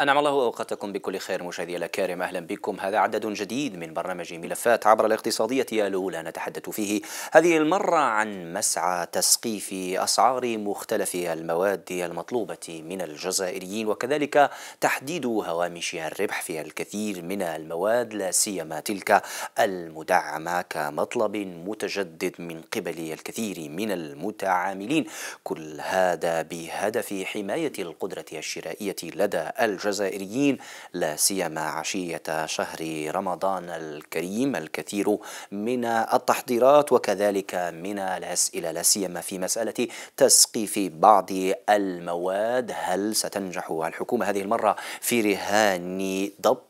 أنعم الله أوقاتكم بكل خير مشاهدي الكرام أهلا بكم هذا عدد جديد من برنامج ملفات عبر الاقتصادية الأولى نتحدث فيه هذه المرة عن مسعى تسقيف أسعار مختلف المواد المطلوبة من الجزائريين وكذلك تحديد هوامش الربح في الكثير من المواد لا سيما تلك المدعمة كمطلب متجدد من قبل الكثير من المتعاملين كل هذا بهدف حماية القدرة الشرائية لدى الجزائر الجزائريين لا سيما عشية شهر رمضان الكريم الكثير من التحضيرات وكذلك من الأسئلة لا سيما في مسألة تسقيف بعض المواد هل ستنجح الحكومة هذه المرة في رهان ضبط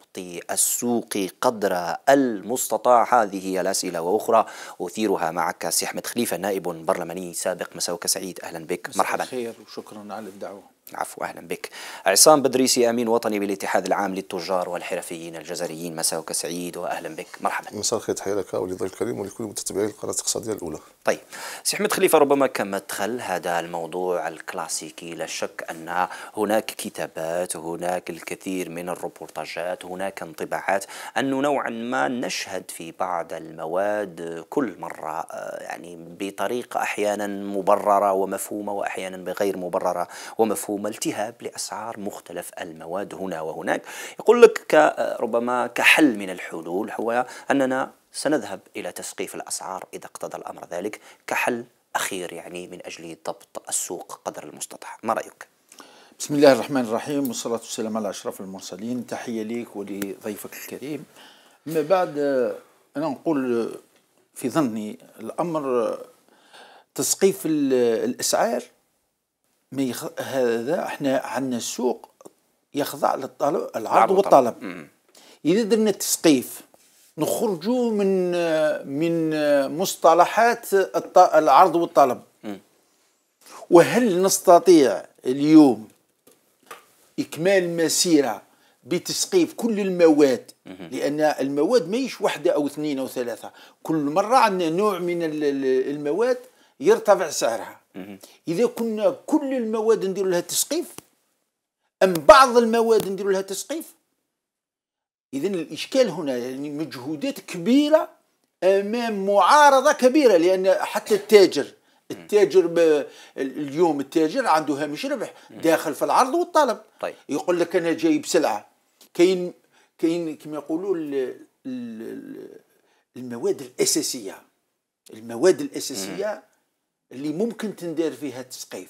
السوق قدر المستطاع هذه هي الأسئلة وأخرى أثيرها معك سي أحمد خليفة نائب برلماني سابق مساوك سعيد أهلا بك مرحبا خير وشكرا على الدعوة العفو اهلا بك. عصام بدريسي امين وطني بالاتحاد العام للتجار والحرفيين الجزريين مساوك سعيد واهلا بك مرحبا. مساء الخير تحيه لك ولضيف الكريم ولكل متتبعي القناه الاقتصاديه الاولى. طيب سي احمد خليفه ربما كمدخل هذا الموضوع الكلاسيكي لا شك ان هناك كتابات هناك الكثير من الروبورتاجات هناك انطباعات انه نوعا ما نشهد في بعض المواد كل مره آه، يعني بطريقه احيانا مبرره ومفهومه واحيانا بغير مبرره ومفهومه ربما التهاب لأسعار مختلف المواد هنا وهناك يقول لك ربما كحل من الحلول هو أننا سنذهب إلى تسقيف الأسعار إذا اقتضى الأمر ذلك كحل أخير يعني من أجل ضبط السوق قدر المستطاع ما رأيك؟ بسم الله الرحمن الرحيم والصلاة والسلام على أشرف المرسلين تحية ليك ولضيفك الكريم ما بعد أنا نقول في ظني الأمر تسقيف الأسعار ما يخ... هذا احنا عندنا السوق يخضع للطلب العرض والطلب اذا درنا التسقيف نخرجوا من من مصطلحات الط... العرض والطلب مم. وهل نستطيع اليوم اكمال مسيره بتسقيف كل المواد لان المواد ماهيش واحده او اثنين او ثلاثه كل مره عندنا نوع من المواد يرتفع سعرها اذا كنا كل المواد ندير لها تسقيف ام بعض المواد ندير لها تسقيف اذا الاشكال هنا يعني مجهودات كبيره امام معارضه كبيره لان حتى التاجر التاجر اليوم التاجر عنده هامش ربح داخل في العرض والطلب طيب. يقول لك انا جايب سلعه كاين كاين كما يقولوا المواد الاساسيه المواد الاساسيه اللي ممكن تندار فيها التسقيف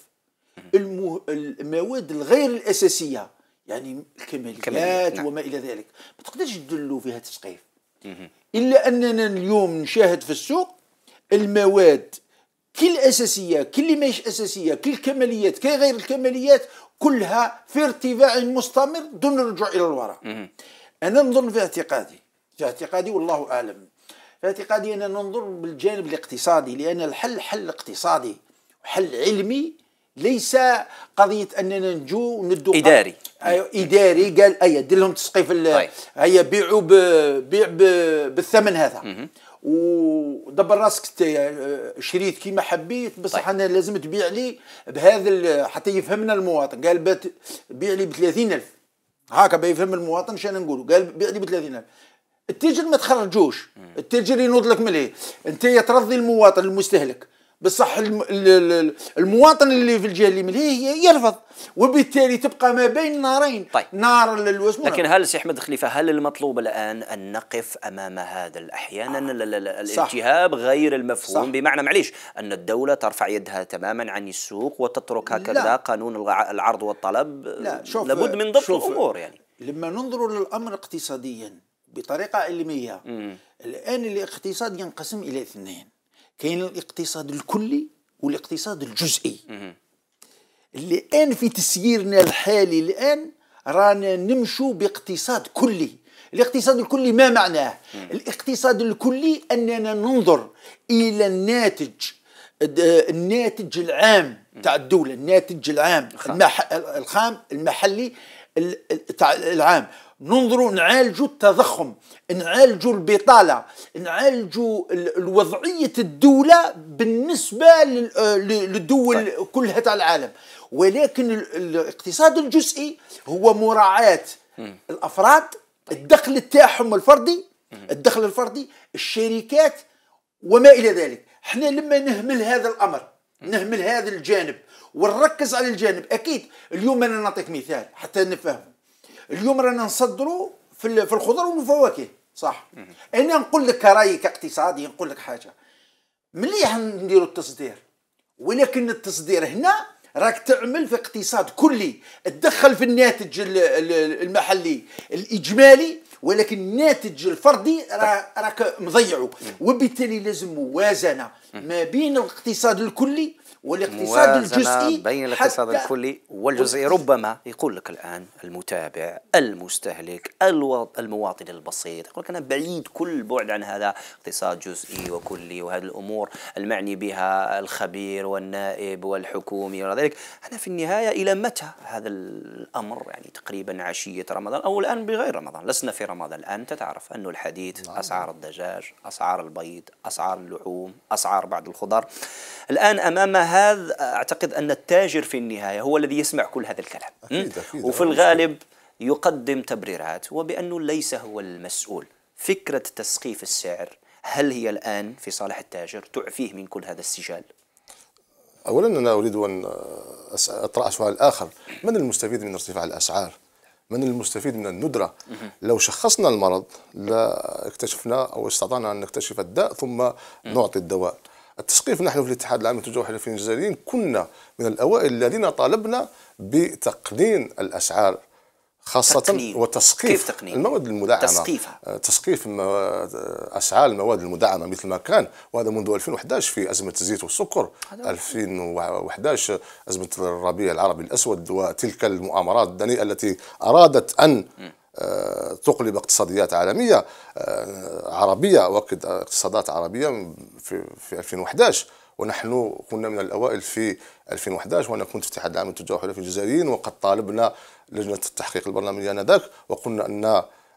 المو... المواد الغير الاساسيه يعني الكماليات نعم. وما الى ذلك ما تقدرش تدلوا فيها تسقيف الا اننا اليوم نشاهد في السوق المواد كل أساسية كل ماهيش اساسيه كل الكماليات كل غير الكماليات كلها في ارتفاع مستمر دون الرجوع الى الوراء انا نظن في اعتقادي في اعتقادي والله اعلم فاعتقادي أن ننظر بالجانب الاقتصادي لأن الحل حل اقتصادي وحل علمي ليس قضية أننا نجو وندو إداري أيوة إداري قال أي أيوة، دير لهم تسقيف طيب. هيا أيوة، بيعوا بيع بالثمن هذا مم. ودبر راسك شريت كيما حبيت بصح طيب. انا لازم تبيع لي بهذا حتى يفهمنا المواطن قال بيع لي ب 30000 هكا بيفهم المواطن شنو نقولوا قال بيع لي ب 30000 التاجر ما تخرجوش التاجر ينوض لك ملي انت ترضي المواطن المستهلك بصح المواطن اللي في الجهه اللي مليه يرفض وبالتالي تبقى ما بين نارين طيب. نار للوسم لكن هل سي احمد خليفه هل المطلوب الان ان نقف امام هذا احيانا آه. الالتهاب غير المفهوم صح. بمعنى معليش ان الدوله ترفع يدها تماما عن السوق وتترك هكذا قانون العرض والطلب لا. شوف لابد من ضبط الامور يعني لما ننظر للامر اقتصاديا بطريقه علميه الان الاقتصاد ينقسم الى اثنين كاين الاقتصاد الكلي والاقتصاد الجزئي الان في تسييرنا الحالي الان رانا نمشو باقتصاد كلي الاقتصاد الكلي ما معناه مم. الاقتصاد الكلي اننا ننظر الى الناتج الناتج العام تاع الدوله الناتج العام الخام, المح... الخام المحلي العام ننظروا نعالجوا التضخم نعالجوا البطالة نعالجوا الوضعيه الدولة بالنسبة للدول طيب. كلها تاع العالم ولكن الاقتصاد الجزئي هو مراعاة الأفراد الدخل تاعهم الفردي الدخل الفردي الشركات وما إلى ذلك احنا لما نهمل هذا الأمر نهمل هذا الجانب ونركز على الجانب أكيد اليوم أنا نعطيك مثال حتى نفهم اليوم رانا نصدروا في الخضر والفواكه صح انا نقول لك رايي كاقتصادي نقول لك حاجه مليح نديروا التصدير ولكن التصدير هنا راك تعمل في اقتصاد كلي تدخل في الناتج المحلي الاجمالي ولكن الناتج الفردي راك مضيعه وبالتالي لازم موازنه ما بين الاقتصاد الكلي والاقتصاد الجزئي بين الاقتصاد الكلي والجزئي ربما يقول لك الان المتابع المستهلك المواطن البسيط يقول لك انا بعيد كل بعد عن هذا اقتصاد جزئي وكلي وهذه الامور المعني بها الخبير والنائب والحكومي وذلك انا في النهايه الى متى هذا الامر يعني تقريبا عشيه رمضان او الان بغير رمضان لسنا في رمضان الان تتعرف انه الحديث نعم. اسعار الدجاج اسعار البيض اسعار اللحوم اسعار بعض الخضر الان امام هذا اعتقد ان التاجر في النهايه هو الذي يسمع كل هذا الكلام أكيد أكيد وفي الغالب يقدم تبريرات وبانه ليس هو المسؤول فكره تسقيف السعر هل هي الان في صالح التاجر تعفيه من كل هذا السجال اولا انا اريد ان اطرح سؤال اخر من المستفيد من ارتفاع الاسعار من المستفيد من الندرة لو شخصنا المرض لا اكتشفنا أو استطعنا أن نكتشف الداء ثم نعطي الدواء التثقيف نحن في الاتحاد العام للتجار والحرفيين الجزائريين كنا من الاوائل الذين طالبنا بتقنين الاسعار خاصة تقنين. وتسقيف تقنين؟ المواد المدعمة تسقيفها تسقيف آه، آه، أسعار المواد المدعمة مثل ما كان وهذا منذ 2011 في أزمة الزيت والسكر 2011 أزمة الربيع العربي الأسود وتلك المؤامرات الدنيئة التي أرادت أن م. تقلب اقتصاديات عالمية آه، عربية وكذا اقتصادات عربية في, في 2011 ونحن كنا من الأوائل في 2011 وأنا كنت في اتحاد العام للتجار والحلفاء الجزائريين وقد طالبنا لجنة التحقيق البرلمانية آنذاك وقلنا أن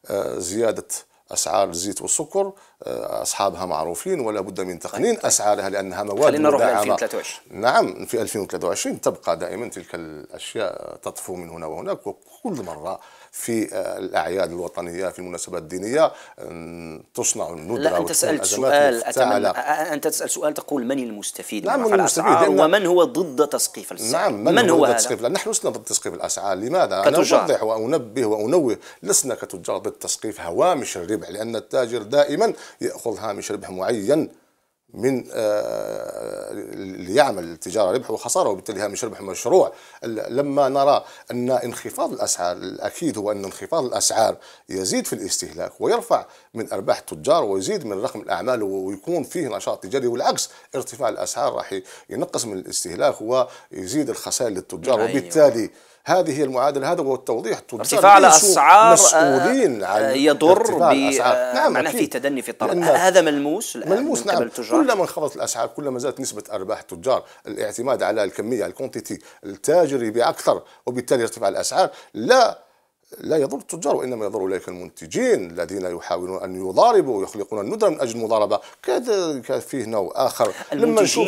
آه، زيادة اسعار الزيت والسكر آه، اصحابها معروفين ولا بد من تقنين طيب. اسعارها لانها مواد خلينا نروح 2023 نعم في 2023 تبقى دائما تلك الاشياء تطفو من هنا وهناك وكل مره في آه، الاعياد الوطنيه في المناسبات الدينيه تصنع الندره لا انت سالت سؤال اتمنى انت تسال سؤال تقول من المستفيد نعم من المستفيد ومن هو ضد تسقيف الاسعار نعم من, من هو ضد تسقيف نحن لسنا ضد تسقيف الاسعار لماذا كتجار. انا اوضح وانبه وانوه لسنا كتجار ضد تسقيف هوامش الربح لان التاجر دائما ياخذ هامش ربح معين من اللي آه، يعمل التجاره ربح وخساره وبالتالي هامش ربح مشروع لما نرى ان انخفاض الاسعار الاكيد هو ان انخفاض الاسعار يزيد في الاستهلاك ويرفع من ارباح التجار ويزيد من رقم الاعمال ويكون فيه نشاط تجاري والعكس ارتفاع الاسعار راح ينقص من الاستهلاك ويزيد الخسائر للتجار أيوة. وبالتالي هذه هي المعادله هذا هو التوضيح ارتفاع الاسعار آه، مسؤولين عن آه، يضر ب آه، نعم معناه في تدني في الطلب هذا ملموس ملموس نعم كلما انخفضت الاسعار كلما زادت نسبه ارباح التجار الاعتماد على الكميه الكونتيتي التاجر يبيع اكثر وبالتالي ارتفاع الاسعار لا لا يضر التجار وانما يضر اولئك المنتجين الذين يحاولون ان يضاربوا ويخلقون الندره من اجل المضاربه كذلك فيه نوع اخر المنتجين لما نشوف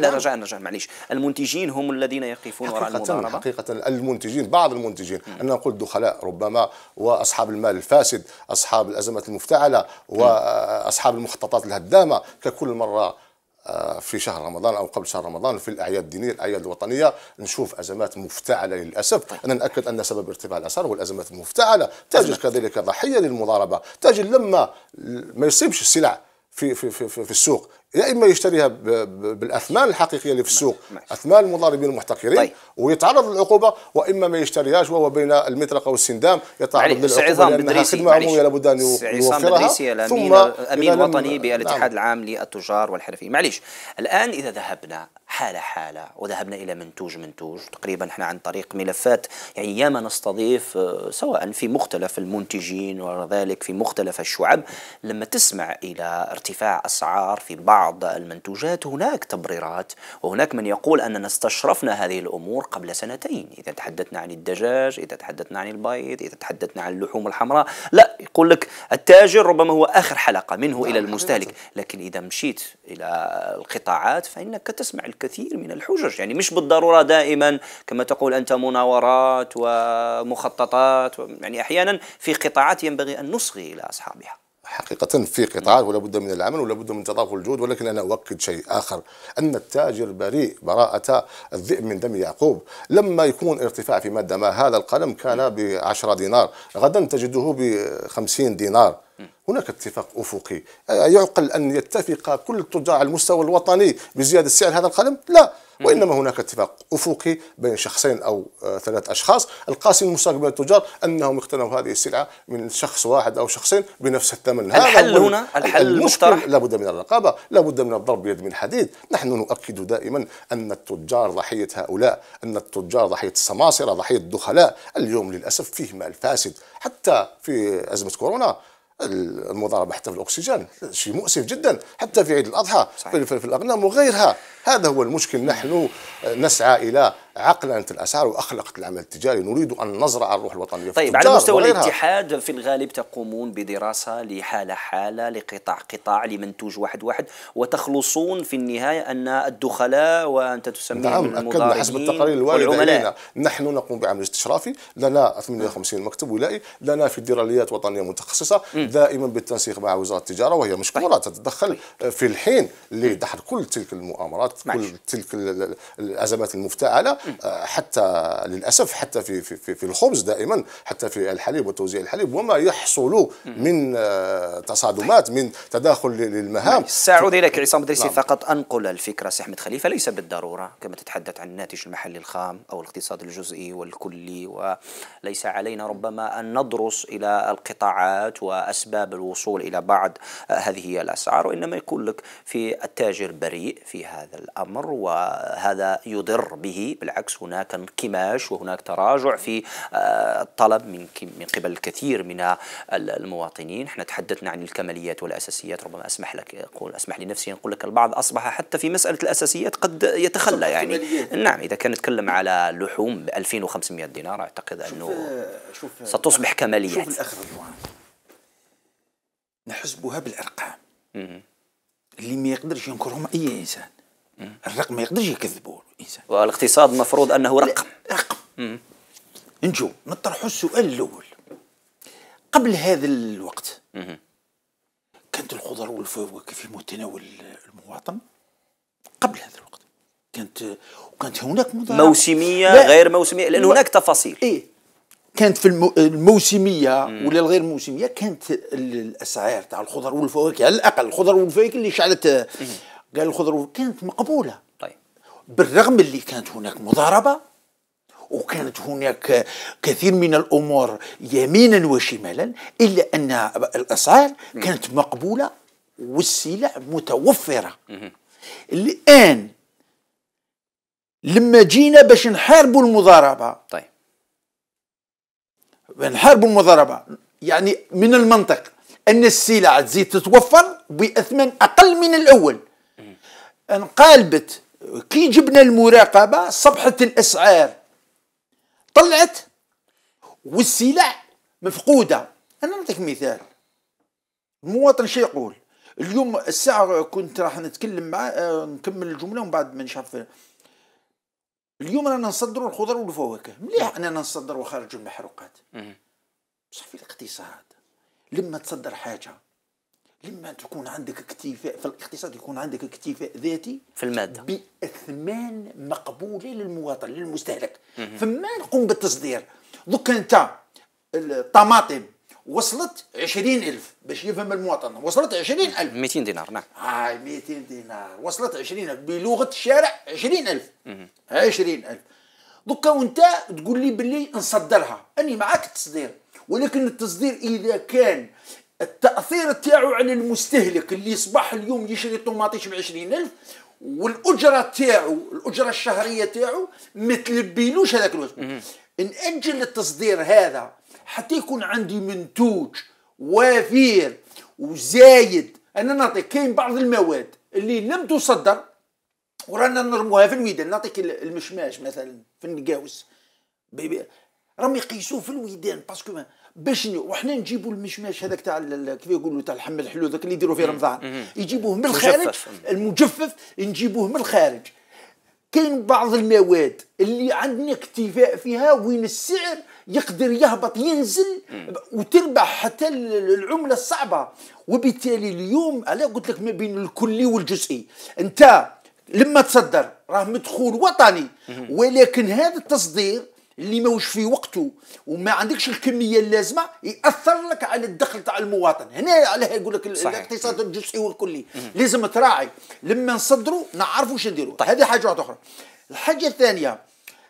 لا رجاء رجاء معليش المنتجين هم الذين يقفون وراء المضاربه حقيقه المنتجين بعض المنتجين انا نقول دخلاء ربما واصحاب المال الفاسد اصحاب الازمات المفتعله واصحاب المخططات الهدامه ككل مره آه، في شهر رمضان او قبل شهر رمضان في الاعياد الدينيه الاعياد الوطنيه نشوف ازمات مفتعله للاسف طيب. انا ناكد ان سبب ارتفاع الاسعار هو الازمات المفتعله تجد كذلك ضحيه للمضاربه تجد لما ما يصيبش السلع في في في, في السوق يا اما يشتريها بالاثمان الحقيقيه اللي في السوق ماشي. اثمان المضاربين المحتكرين طيب. ويتعرض للعقوبه واما ما يشتريهاش وهو بين المطرقه والسندام يتعرض للعقوبه لانها خدمه عموميه لابد ان يوفرها ثم امين وطني بالاتحاد نعم. العام للتجار والحرفيين معليش الان اذا ذهبنا حالة حالة وذهبنا إلى منتوج منتوج تقريبا احنا عن طريق ملفات يعني ياما نستضيف آه، سواء في مختلف المنتجين وذلك في مختلف الشعب لما تسمع إلى ارتفاع أسعار في بعض المنتوجات هناك تبريرات وهناك من يقول أننا استشرفنا هذه الأمور قبل سنتين إذا تحدثنا عن الدجاج إذا تحدثنا عن البيض إذا تحدثنا عن اللحوم الحمراء لا يقول لك التاجر ربما هو آخر حلقة منه إلى المستهلك لكن إذا مشيت إلى القطاعات فإنك تسمع الكلام الكثير من الحجج يعني مش بالضرورة دائما كما تقول أنت مناورات ومخططات يعني أحيانا في قطاعات ينبغي أن نصغي إلى أصحابها حقيقة في قطاعات نعم. ولا بد من العمل ولا بد من تضافر الجهود ولكن أنا أؤكد شيء آخر أن التاجر بريء براءة الذئب من دم يعقوب لما يكون ارتفاع في مادة ما هذا القلم كان ب 10 دينار غدا تجده ب 50 دينار هناك اتفاق افقي يعقل ان يتفق كل تجار المستوى الوطني بزياده سعر هذا القلم لا وإنما هناك اتفاق أفقي بين شخصين أو آه، ثلاث أشخاص القاسم المستقبل التجار أنهم اقتنوا هذه السلعة من شخص واحد أو شخصين بنفس الثمن الحل هنا الحل المقترح لابد من الرقابة لابد من الضرب بيد من حديد نحن نؤكد دائما أن التجار ضحية هؤلاء أن التجار ضحية السماسرة ضحية الدخلاء اليوم للأسف فيه مال فاسد حتى في أزمة كورونا المضاربه حتى في الاكسجين شيء مؤسف جدا حتى في عيد الاضحى صحيح. في الاغنام وغيرها هذا هو المشكل نحن آه، نسعى إلى عقلنة الأسعار وأخلقة العمل التجاري نريد أن نزرع الروح الوطنية في طيب على مستوى وغيرها. الاتحاد في الغالب تقومون بدراسة لحالة حالة لقطاع قطاع لمنتوج واحد واحد وتخلصون في النهاية أن الدخلاء وأنت تسميهم نعم أكدنا حسب التقارير الواردة علينا نحن نقوم بعمل استشرافي لنا 58 مكتب ولائي لنا فيدراليات وطنية متخصصة م. دائما بالتنسيق مع وزارة التجارة وهي مشكورة طيب. تتدخل آه، في الحين لدحر كل تلك المؤامرات بالضبط كل تلك الازمات المفتعله آه، حتى للاسف حتى في في, في, الخبز دائما حتى في الحليب وتوزيع الحليب وما يحصل من آه، تصادمات من تداخل للمهام ساعود اليك عصام الدريسي نعم. فقط انقل الفكره سي احمد خليفه ليس بالضروره كما تتحدث عن الناتج المحلي الخام او الاقتصاد الجزئي والكلي وليس علينا ربما ان ندرس الى القطاعات واسباب الوصول الى بعض آه، هذه الاسعار وانما يقول لك في التاجر بريء في هذا الأمر وهذا يضر به بالعكس هناك انكماش وهناك تراجع في آه، الطلب من من قبل الكثير من المواطنين احنا تحدثنا عن الكماليات والأساسيات ربما أسمح لك أقول أسمح لنفسي أن أقول لك البعض أصبح حتى في مسألة الأساسيات قد يتخلى يعني نعم إذا كان نتكلم على لحوم ب 2500 دينار أعتقد أنه آه، شوف آه، ستصبح كماليات شوف نحسبها بالأرقام اللي ما يقدرش ينكرهم اي انسان الرقم ما يقدرش يكذبوا الانسان والاقتصاد المفروض انه رقم رقم نجو نطرحوا السؤال الاول قبل هذا الوقت مم. كانت الخضر والفواكه في متناول المواطن قبل هذا الوقت كانت وكانت هناك مضاربة موسميه لا. غير موسميه لان هناك تفاصيل ايه كانت في المو... الموسميه مم. ولا الغير موسميه كانت الاسعار تاع الخضر والفواكه على الاقل الخضر والفواكه اللي شعلت مم. قال الخضر كانت مقبوله طيب بالرغم اللي كانت هناك مضاربه وكانت هناك كثير من الامور يمينا وشمالا الا ان الاسعار كانت مقبوله والسلع متوفره الان لما جينا باش نحاربوا المضاربه طيب نحاربوا المضاربه يعني من المنطق ان السلع تزيد تتوفر باثمان اقل من الاول انقلبت كي جبنا المراقبه صبحت الاسعار طلعت والسلع مفقوده انا نعطيك مثال المواطن شي يقول اليوم الساعه كنت راح نتكلم مع آه، نكمل الجمله ومن بعد ما نشوف اليوم رانا نصدروا الخضر والفواكه مليح اننا نصدروا خارج المحروقات بصح في الاقتصاد لما تصدر حاجه لما تكون عندك اكتفاء في الاقتصاد يكون عندك اكتفاء ذاتي في الماده باثمان مقبوله للمواطن للمستهلك فما نقوم بالتصدير دوك انت الطماطم وصلت 20000 باش يفهم المواطن وصلت 20000 200 دينار نعم هاي 200 دينار وصلت 20 بلغه الشارع 20000 20000 دوكا وانت تقول لي باللي نصدرها اني معاك التصدير ولكن التصدير اذا كان التاثير تاعو على المستهلك اللي يصبح اليوم يشري طوماطيش ب 20000 والاجره تاعو الاجره الشهريه تاعو ما تلبيلوش هذاك الوقت ناجل التصدير هذا حتى يكون عندي منتوج وفير وزايد انا نعطيك كاين بعض المواد اللي لم تصدر ورانا نرموها في الويدان نعطيك المشماش مثلا في النقاوس راهم يقيسوه في الويدان باسكو باش وحنا نجيبوا المشماش هذاك تاع كيف يقولوا تاع اللحم الحلو ذاك اللي يديروا في رمضان يجيبوه من الخارج المجفف نجيبوه من الخارج كاين بعض المواد اللي عندنا اكتفاء فيها وين السعر يقدر يهبط ينزل وتربح حتى العمله الصعبه وبالتالي اليوم على قلت لك ما بين الكلي والجزئي انت لما تصدر راه مدخول وطني ولكن هذا التصدير اللي ماهوش في وقته وما عندكش الكميه اللازمه ياثر لك على الدخل تاع المواطن هنا عليها يقول لك الاقتصاد الجزئي والكلي لازم تراعي لما نصدروا نعرفوا واش نديروا طيب. هذه حاجه واحده اخرى الحاجه الثانيه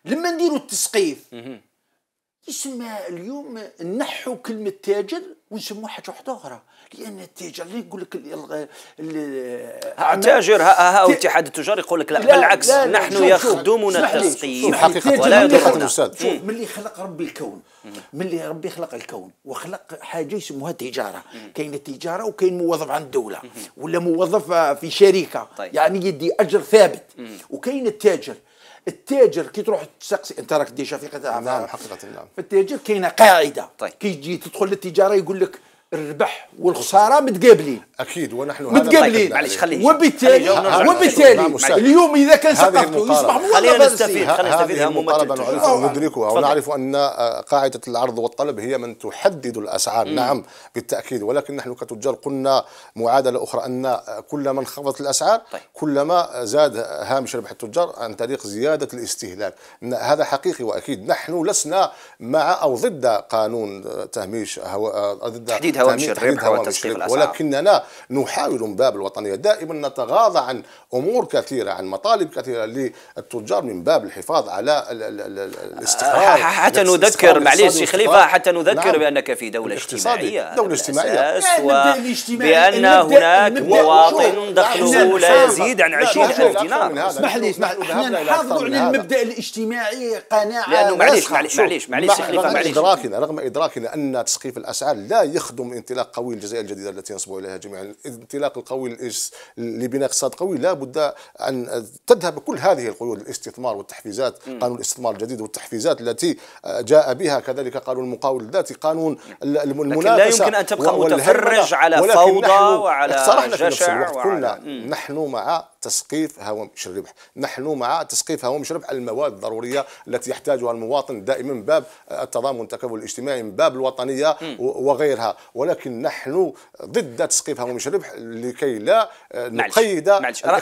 لما نديروا التسقيف يسمى اليوم نحوا كلمه تاجر ونسموها حاجه اخرى لان اللي يقول لك التاجر ها هو اتحاد التجار يقول لك لا, لا بالعكس لا لا نحن يخدمنا التسقيف حقيقه ولا شوف من اللي خلق ربي الكون من اللي ربي خلق الكون وخلق حاجه يسموها تجاره كاين التجاره وكاين موظف عند الدوله ولا موظف في شركه طيب. يعني يدي اجر ثابت وكاين التاجر التاجر كي تروح تسقسي انت راك ديجا في قطاع نعم حقيقه نعم التاجر كاينه قاعده طيب. كي تجي تدخل للتجاره يقول لك الربح والخساره متقابلين اكيد ونحن متقابلين معليش خليه وبالتالي وبالتالي اليوم اذا كان سقطته يصبح خلينا نستفيد خلينا نستفيدها مطالبه نعرفها وندركها ونعرف ان آه، قاعده العرض والطلب هي من تحدد الاسعار مم. نعم بالتاكيد ولكن نحن كتجار قلنا معادله اخرى ان كلما انخفضت الاسعار طيب. كلما زاد هامش ربح التجار عن طريق زياده الاستهلاك هذا حقيقي واكيد نحن لسنا مع او ضد قانون تهميش آه، ضد تحديد هوامش الربح وتسويق الاسعار ولكننا نحاول من باب الوطنيه دائما نتغاضى عن امور كثيره عن مطالب كثيره للتجار من باب الحفاظ على الاستقرار حتى نذكر معليش شيخ خليفه حتى نذكر نعم بانك في دوله اجتماعيه دوله اجتماعيه بان هناك مواطن دخله لا يزيد عن 20000 دينار اسمح لي اسمح لي نحافظوا على المبدا الاجتماعي قناعه لانه معليش معليش معليش معليش خليفه معليش رغم ادراكنا رغم ادراكنا ان تسقيف الاسعار لا يخدم عندهم انطلاق قوي للجزائر الجديده التي ينصب اليها جميعا، الانطلاق القوي لبناء اقتصاد قوي لا بد ان تذهب كل هذه القيود الاستثمار والتحفيزات، قانون الاستثمار الجديد والتحفيزات التي جاء بها كذلك قانون المقاول الذاتي، قانون المنافسه لكن لا يمكن ان تبقى متفرج على فوضى وعلى جشع صرحنا نحن مع تسقيف هوامش الربح نحن مع تسقيف هوامش الربح المواد الضرورية التي يحتاجها المواطن دائما من باب التضامن التكافل الاجتماعي من باب الوطنية وغيرها ولكن نحن ضد تسقيف هوامش الربح لكي لا نقيد رجاء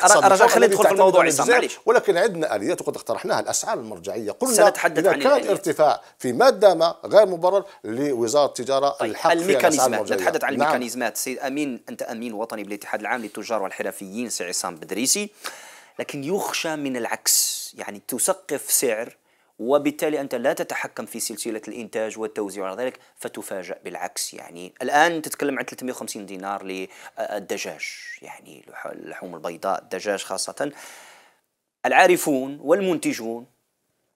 خلينا ندخل في الموضوع معليش ولكن عندنا اليات وقد اقترحناها الاسعار المرجعيه قلنا سنتحدث اذا كان الآليات. يعني ارتفاع في ماده ما غير مبرر لوزاره التجاره طيب الحق الميكانيزمات نتحدث عن نعم. الميكانيزمات سيد امين انت امين وطني بالاتحاد العام للتجار والحرفيين سي عصام بدريس الرئيسي لكن يخشى من العكس يعني تسقف سعر وبالتالي أنت لا تتحكم في سلسلة الإنتاج والتوزيع وغير ذلك فتفاجأ بالعكس يعني الآن تتكلم عن 350 دينار للدجاج يعني اللحوم البيضاء الدجاج خاصة العارفون والمنتجون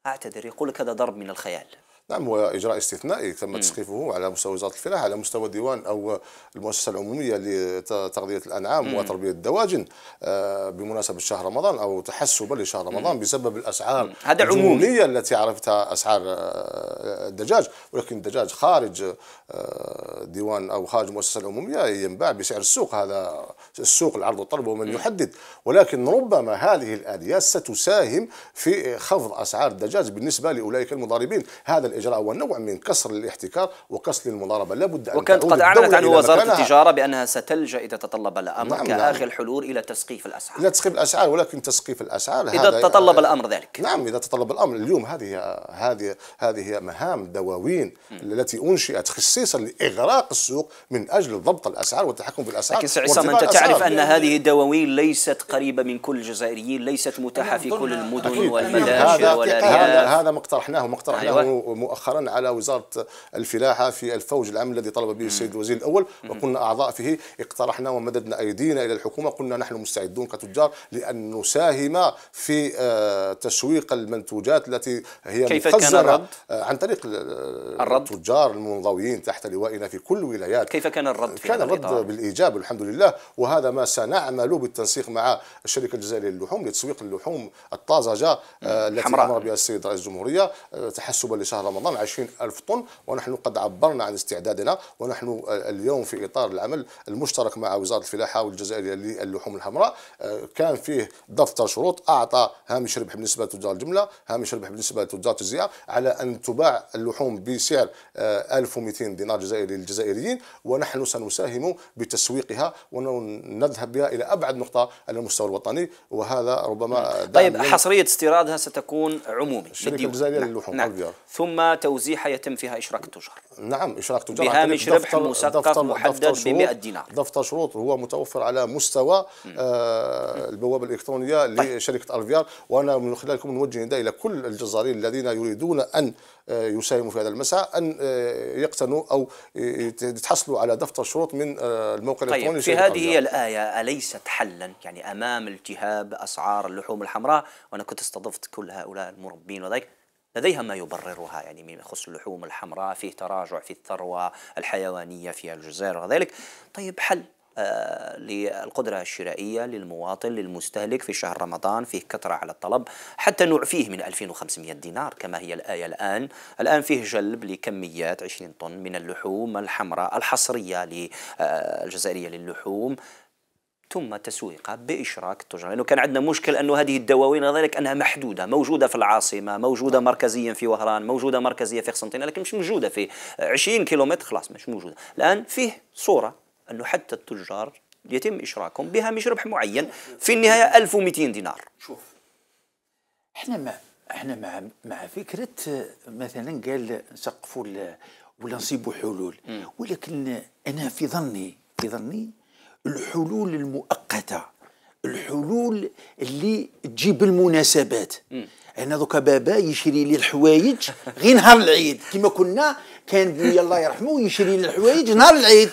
أعتذر يقول لك هذا ضرب من الخيال نعم هو اجراء استثنائي تم تسقيفه على مستوى وزاره الفلاحه على مستوى ديوان او المؤسسه العموميه لتغذيه الانعام وتربيه الدواجن آه، بمناسبه شهر رمضان او تحسبا لشهر رمضان بسبب الاسعار هذا الجمهوريه التي عرفتها اسعار آه، الدجاج ولكن الدجاج خارج آه، ديوان او خارج المؤسسه العموميه ينباع بسعر السوق هذا السوق العرض والطلب ومن يحدد ولكن ربما هذه الاليات ستساهم في خفض اسعار الدجاج بالنسبه لاولئك المضاربين هذا الاجراء نوع من كسر الاحتكار وكسر المضاربه لابد ان وكانت قد اعلنت عنه وزاره مكانها. التجاره بانها ستلجا اذا تطلب الامر نعم, نعم. كاخر نعم. الحلول الى تسقيف الاسعار لا تسقيف الاسعار ولكن تسقيف الاسعار اذا هذا تطلب يعني الامر ذلك نعم اذا تطلب الامر اليوم هذه هذه هذه مهام دواوين التي انشئت خصيصا لاغراق السوق من اجل ضبط الاسعار والتحكم في الاسعار لكن عصام انت تعرف ان هذه الدواوين ليست قريبه من كل الجزائريين ليست متاحه في كل المدن والمداشر والارياف هذا ما اقترحناه ما اقترحناه أيوة. مؤخرا على وزاره الفلاحه في الفوج العام الذي طلب به السيد الوزير الاول وكنا اعضاء فيه اقترحنا ومددنا ايدينا الى الحكومه قلنا نحن مستعدون كتجار لان نساهم في آه، تسويق المنتوجات التي هي كيف كان الرد؟ آه، عن طريق آه، الرد التجار المنضويين تحت لوائنا في كل الولايات كيف كان الرد في كان الرد بالايجاب الحمد لله وهذا ما سنعمل بالتنسيق مع الشركه الجزائريه للحوم لتسويق اللحوم الطازجه التي امر بها السيد رئيس الجمهوريه تحسبا لشهر رمضان 20000 طن ونحن قد عبرنا عن استعدادنا ونحن اليوم في إطار العمل المشترك مع وزارة الفلاحة والجزائرية للحوم الحمراء آه، كان فيه دفتر شروط أعطى هامش ربح بالنسبة لتجار الجملة هامش ربح بالنسبة لتجار التجزئة على أن تباع اللحوم بسعر 1200 آه، دينار جزائري للجزائريين ونحن سنساهم بتسويقها ونذهب بها إلى أبعد نقطة على المستوى الوطني وهذا ربما نعم. طيب حصرية استيرادها ستكون عمومي الشركة الجزائرية نعم. للحوم نعم. ثم توزيعها يتم فيها إشراك التجار نعم إشراك التجار بهامش ربح مسقف محدد ب 100 دينار دفتر شروط هو متوفر على مستوى آه البوابة الإلكترونية طيب. لشركة ألفيار وأنا من خلالكم نوجه نداء إلى كل الجزائريين الذين يريدون أن آه، يساهموا في هذا المسعى ان آه، يقتنوا او آه، يتحصلوا على دفتر شروط من الموقع طيب، الالكتروني طيب في هذه هي الايه اليست حلا يعني امام التهاب اسعار اللحوم الحمراء وانا كنت استضفت كل هؤلاء المربين وذلك لديها ما يبررها يعني من يخص اللحوم الحمراء فيه تراجع في الثروة الحيوانية في الجزائر وذلك طيب حل آه، للقدرة الشرائية للمواطن للمستهلك في شهر رمضان فيه كثرة على الطلب حتى نعفيه من 2500 دينار كما هي الآية الآن الآن فيه جلب لكميات 20 طن من اللحوم الحمراء الحصرية للجزائرية آه، للحوم ثم تسويقها باشراك التجار لانه كان عندنا مشكل انه هذه الدواوين ذلك انها محدوده موجوده في العاصمه موجوده مركزيا في وهران موجوده مركزيا في قسنطينه لكن مش موجوده في 20 كيلومتر خلاص مش موجوده الان فيه صوره انه حتى التجار يتم اشراكهم بهامش ربح معين في النهايه 1200 دينار شوف احنا مع احنا مع مع فكره مثلا قال نسقفوا ولا نصيبوا حلول ولكن انا في ظني في ظني الحلول المؤقته الحلول اللي تجيب المناسبات انا دوكا بابا يشري لي الحوايج غير نهار العيد كما كنا كان بويا الله يرحمه يشري لي الحوايج نهار العيد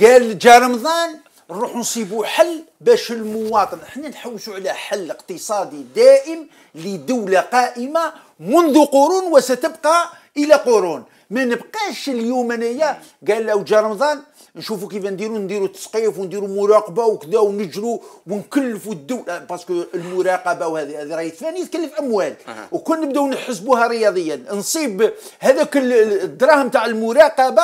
قال جا رمضان نروح نصيبوا حل باش المواطن حنا نحوسوا على حل اقتصادي دائم لدولة قائمة منذ قرون وستبقى إلى قرون ما نبقاش اليوم أنايا قال لو جا رمضان نشوفوا كيف نديروا نديروا تسقيف ونديروا مراقبه وكذا ونجروا ونكلفوا الدوله باسكو المراقبه وهذه هذه راهي ثاني تكلف اموال أه. وكون نبداو نحسبوها رياضيا نصيب هذاك الدراهم تاع المراقبه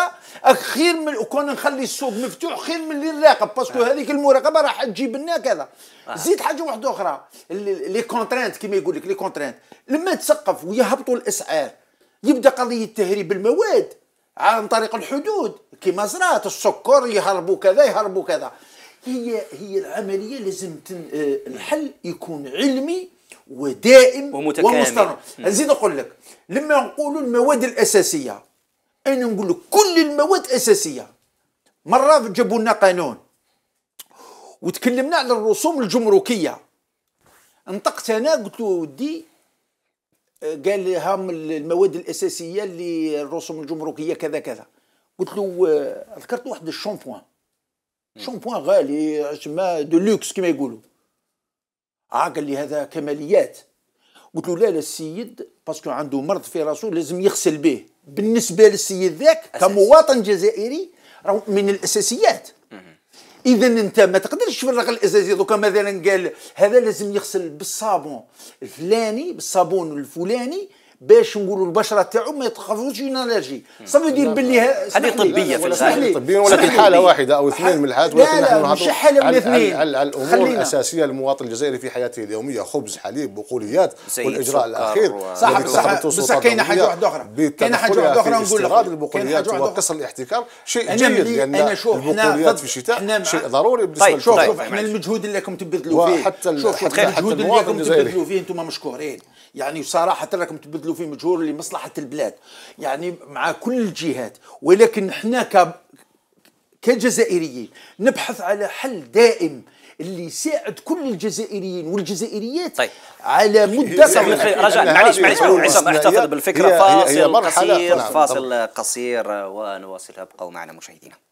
خير من وكون نخلي السوق مفتوح خير من اللي نراقب باسكو أه. هذيك المراقبه راح تجيب لنا كذا أه. زيد حاجه واحده اخرى لي كونترانت كيما يقول لك لي كونترانت لما تسقف ويهبطوا الاسعار يبدا قضيه تهريب المواد عن طريق الحدود كي مزرات السكر يهربوا كذا يهربوا كذا هي هي العمليه لازم آه، الحل يكون علمي ودائم ومتكامل ومستمر نزيد نقول لك لما نقولوا المواد الاساسيه انا نقول لك كل المواد اساسيه مره جابوا لنا قانون وتكلمنا على الرسوم الجمركيه انطقت انا قلت له ودي قال لي هام المواد الاساسيه اللي الرسوم الجمركيه كذا كذا قلت له آه، ذكرت واحد الشامبوان شامبوان غالي تسمى دو لوكس كما يقولوا آه، قال لي هذا كماليات قلت له لا لا السيد باسكو عنده مرض في راسه لازم يغسل به بالنسبه للسيد ذاك كمواطن جزائري راه من الاساسيات اذا انت ما تقدرش تفرغ الازازي دوكا مثلا قال هذا لازم يغسل بالصابون الفلاني بالصابون الفلاني باش نقولوا البشره تاعهم ما يتخافوش من الالرجي صافي يدير باللي هذه طبيه في الغالب طبيه ولكن حاله واحده او اثنين من الحالات ولكن نحن نحط حاله من اثنين على الامور الاساسيه للمواطن الجزائري في حياته اليوميه خبز حليب بقوليات والاجراء الاخير صح صح بصح كاينه حاجه واحده اخرى كاينه حاجه واحده اخرى نقول لك البقوليات وقص الاحتكار شيء جيد لان البقوليات في الشتاء شيء ضروري بالنسبه طيب، شوف شوف احنا طيب. المجهود اللي راكم تبذلوا فيه وحتى المجهود اللي راكم تبذلوا فيه انتم مشكورين يعني صراحه راكم تبذلوا يبذلوا فيه مجهور لمصلحه البلاد يعني مع كل الجهات ولكن احنا ك كجزائريين نبحث على حل دائم اللي يساعد كل الجزائريين والجزائريات طيب. على مده رجاء معليش معليش عصام احتفظ بالفكره فاصل هي هي هي قصير نعم. فاصل قصير ونواصلها ابقوا معنا مشاهدينا